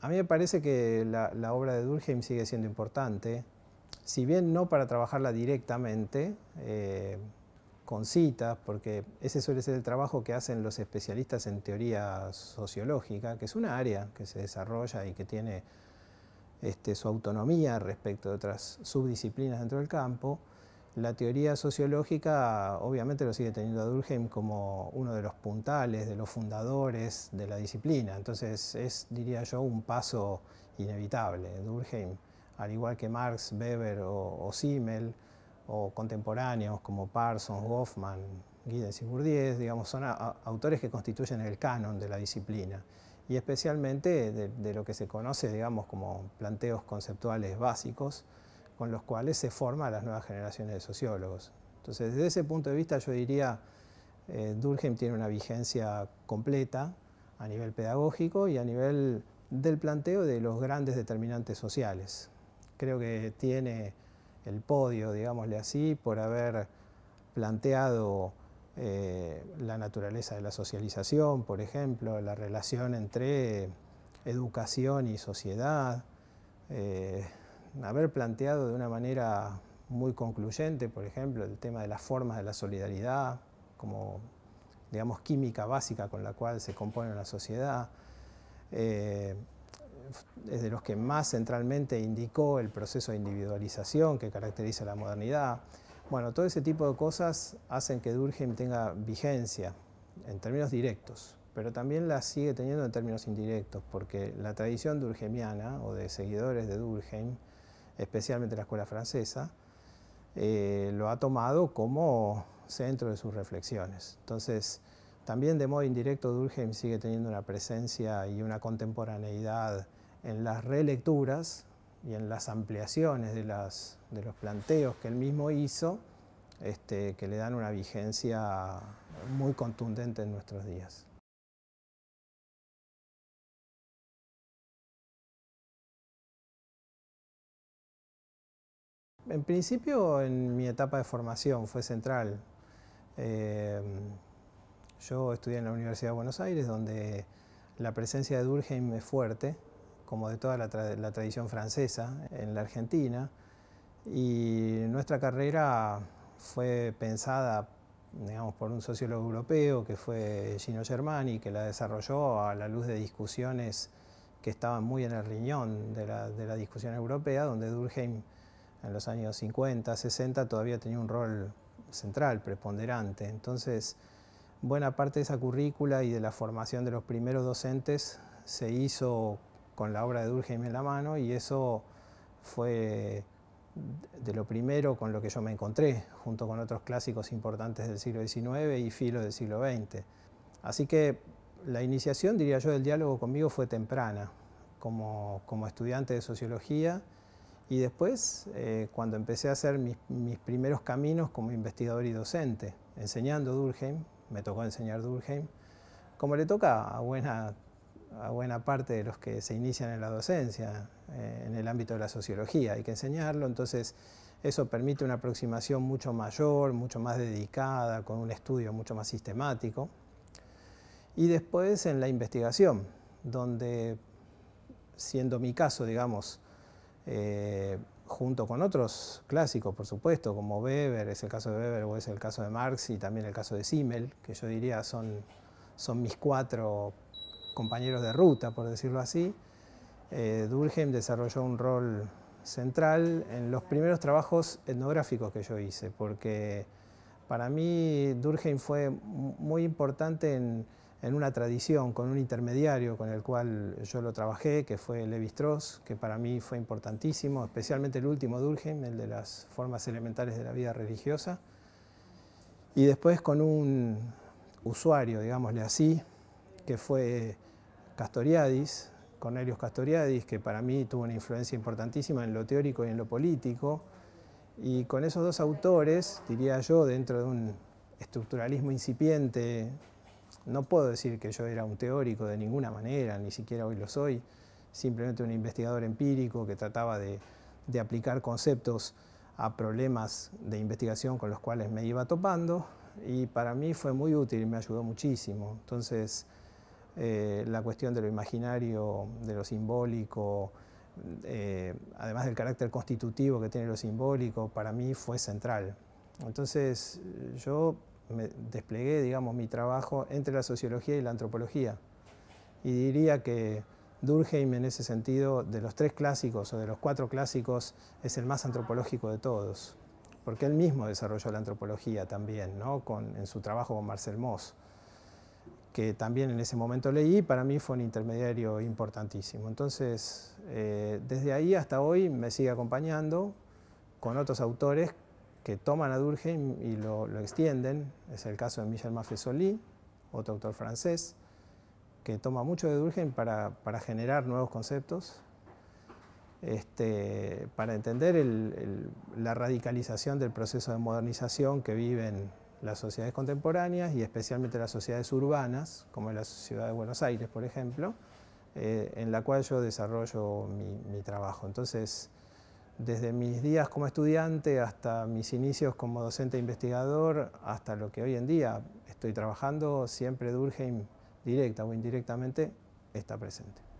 A mí me parece que la, obra de Durkheim sigue siendo importante, si bien no para trabajarla directamente, eh, con citas, porque ese suele ser el trabajo que hacen los especialistas en teoría sociológica, que es un área que se desarrolla y que tiene este, su autonomía respecto de otras subdisciplinas dentro del campo. La teoría sociológica obviamente lo sigue teniendo a Durkheim como uno de los puntales, de los fundadores de la disciplina, entonces es, diría yo, un paso inevitable. Durkheim, al igual que Marx, Weber o, o Simmel, o contemporáneos como Parsons, Goffman, Giddens y Bourdieu, digamos, son autores que constituyen el canon de la disciplina y especialmente de, lo que se conoce, digamos, como planteos conceptuales básicos con los cuales se forman las nuevas generaciones de sociólogos. Entonces, desde ese punto de vista, yo diría, eh, Durkheim tiene una vigencia completa a nivel pedagógico y a nivel del planteo de los grandes determinantes sociales. Creo que tiene el podio, digámosle así, por haber planteado eh, la naturaleza de la socialización, por ejemplo, la relación entre educación y sociedad, eh, haber planteado de una manera muy concluyente, por ejemplo, el tema de las formas de la solidaridad como, digamos, química básica con la cual se compone la sociedad. Eh, es de los que más centralmente indicó el proceso de individualización que caracteriza la modernidad. Bueno, todo ese tipo de cosas hacen que Durkheim tenga vigencia en términos directos, pero también la sigue teniendo en términos indirectos, porque la tradición durkheimiana o de seguidores de Durkheim, especialmente la escuela francesa, eh, lo ha tomado como centro de sus reflexiones. Entonces, también de modo indirecto Durkheim sigue teniendo una presencia y una contemporaneidad en las relecturas y en las ampliaciones de, los planteos que él mismo hizo, este, que le dan una vigencia muy contundente en nuestros días. En principio, en mi etapa de formación fue central. Em, yo estudié en la Universidad de Buenos Aires, donde la presencia de Durkheim es fuerte, como de toda la, tradición francesa en la Argentina. Y nuestra carrera fue pensada digamos, por un sociólogo europeo que fue Gino Germani, que la desarrolló a la luz de discusiones que estaban muy en el riñón de la, de la discusión europea, donde Durkheim en los años 50, 60 todavía tenía un rol central, preponderante. Entonces, buena parte de esa currícula y de la formación de los primeros docentes se hizo con la obra de Durkheim en la mano y eso fue de lo primero con lo que yo me encontré, junto con otros clásicos importantes del siglo XIX y filos del siglo XX. Así que la iniciación, diría yo, del diálogo conmigo fue temprana, como, estudiante de sociología, y después eh, cuando empecé a hacer mis, mis, primeros caminos como investigador y docente, enseñando Durkheim, me tocó enseñar Durkheim, como le toca a buena a buena parte de los que se inician en la docencia, eh, en el ámbito de la sociología, hay que enseñarlo, entonces eso permite una aproximación mucho mayor, mucho más dedicada, con un estudio mucho más sistemático. Y después en la investigación, donde siendo mi caso, digamos, eh, junto con otros clásicos, por supuesto, como Weber, es el caso de Weber o es el caso de Marx y también el caso de Simmel, que yo diría son, son mis cuatro compañeros de ruta, por decirlo así, eh, Durkheim desarrolló un rol central en los primeros trabajos etnográficos que yo hice, porque para mí Durkheim fue muy importante en, en una tradición, con un intermediario con el cual yo lo trabajé, que fue Levi Strauss, que para mí fue importantísimo, especialmente el último Durkheim, el de las formas elementales de la vida religiosa. Y después con un usuario, digámosle así, que fue Castoriadis, Cornelius Castoriadis, que para mí tuvo una influencia importantísima en lo teórico y en lo político. Y con esos dos autores, diría yo, dentro de un estructuralismo incipiente, no puedo decir que yo era un teórico de ninguna manera, ni siquiera hoy lo soy, simplemente un investigador empírico que trataba de, aplicar conceptos a problemas de investigación con los cuales me iba topando y para mí fue muy útil, y me ayudó muchísimo. Entonces, eh, la cuestión de lo imaginario, de lo simbólico, eh, además del carácter constitutivo que tiene lo simbólico, para mí fue central. Entonces yo me desplegué, digamos, mi trabajo entre la sociología y la antropología. Y diría que Durkheim en ese sentido, de los tres clásicos o de los cuatro clásicos, es el más antropológico de todos, porque él mismo desarrolló la antropología también, en su trabajo con Marcel Mauss que también en ese momento leí, para mí fue un intermediario importantísimo. Entonces, eh, desde ahí hasta hoy me sigue acompañando con otros autores que toman a Durkheim y lo, extienden. Es el caso de Michel Maffesoli, otro autor francés, que toma mucho de Durkheim para, para generar nuevos conceptos, este, para entender la radicalización del proceso de modernización que viven las sociedades contemporáneas y especialmente las sociedades urbanas, como la ciudad de Buenos Aires, por ejemplo, eh, en la cual yo desarrollo mi, trabajo. Entonces, desde mis días como estudiante hasta mis inicios como docente e investigador, hasta lo que hoy en día estoy trabajando, siempre Durkheim, e directa o indirectamente, está presente.